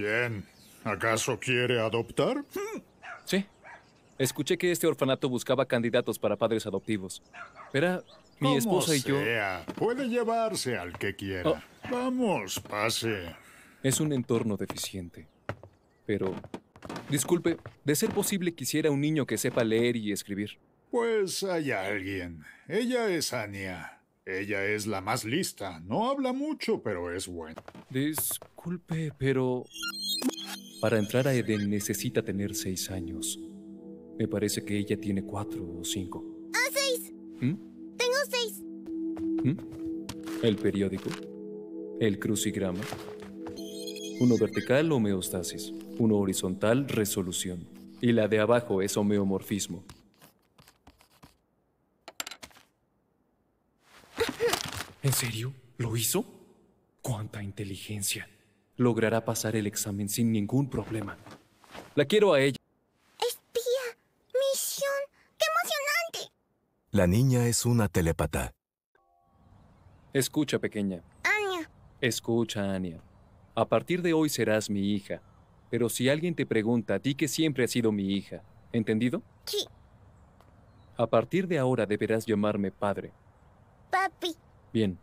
Bien, ¿Acaso quiere adoptar? Sí. Escuché que este orfanato buscaba candidatos para padres adoptivos. Pero mi esposa y yo... Sea. Puede llevarse al que quiera. Oh. Vamos, pase. Es un entorno deficiente. Pero... Disculpe, de ser posible quisiera un niño que sepa leer y escribir. Pues hay alguien. Ella es Anya. Ella es la más lista. No habla mucho, pero es buena. Disculpe, pero para entrar a Eden necesita tener seis años. Me parece que ella tiene cuatro o cinco. ¡Ah, seis! ¿Mm? Tengo seis. ¿Mm? El periódico, el crucigrama, uno vertical, homeostasis, uno horizontal, resolución, y la de abajo es homeomorfismo. ¿En serio? ¿Lo hizo? ¡Cuánta inteligencia! logrará pasar el examen sin ningún problema. La quiero a ella. ¡Espía! ¡Misión! ¡Qué emocionante! La niña es una telépata. Escucha, pequeña. Anya. Escucha, Anya. A partir de hoy serás mi hija. Pero si alguien te pregunta, di que siempre has sido mi hija. ¿Entendido? Sí. A partir de ahora deberás llamarme padre. Papi. Bien,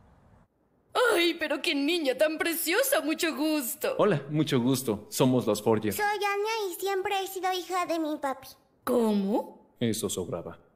¡Ay, pero qué niña tan preciosa! ¡Mucho gusto! Hola, mucho gusto. Somos los Forger. Soy Anya y siempre he sido hija de mi papi. ¿Cómo? Eso sobraba.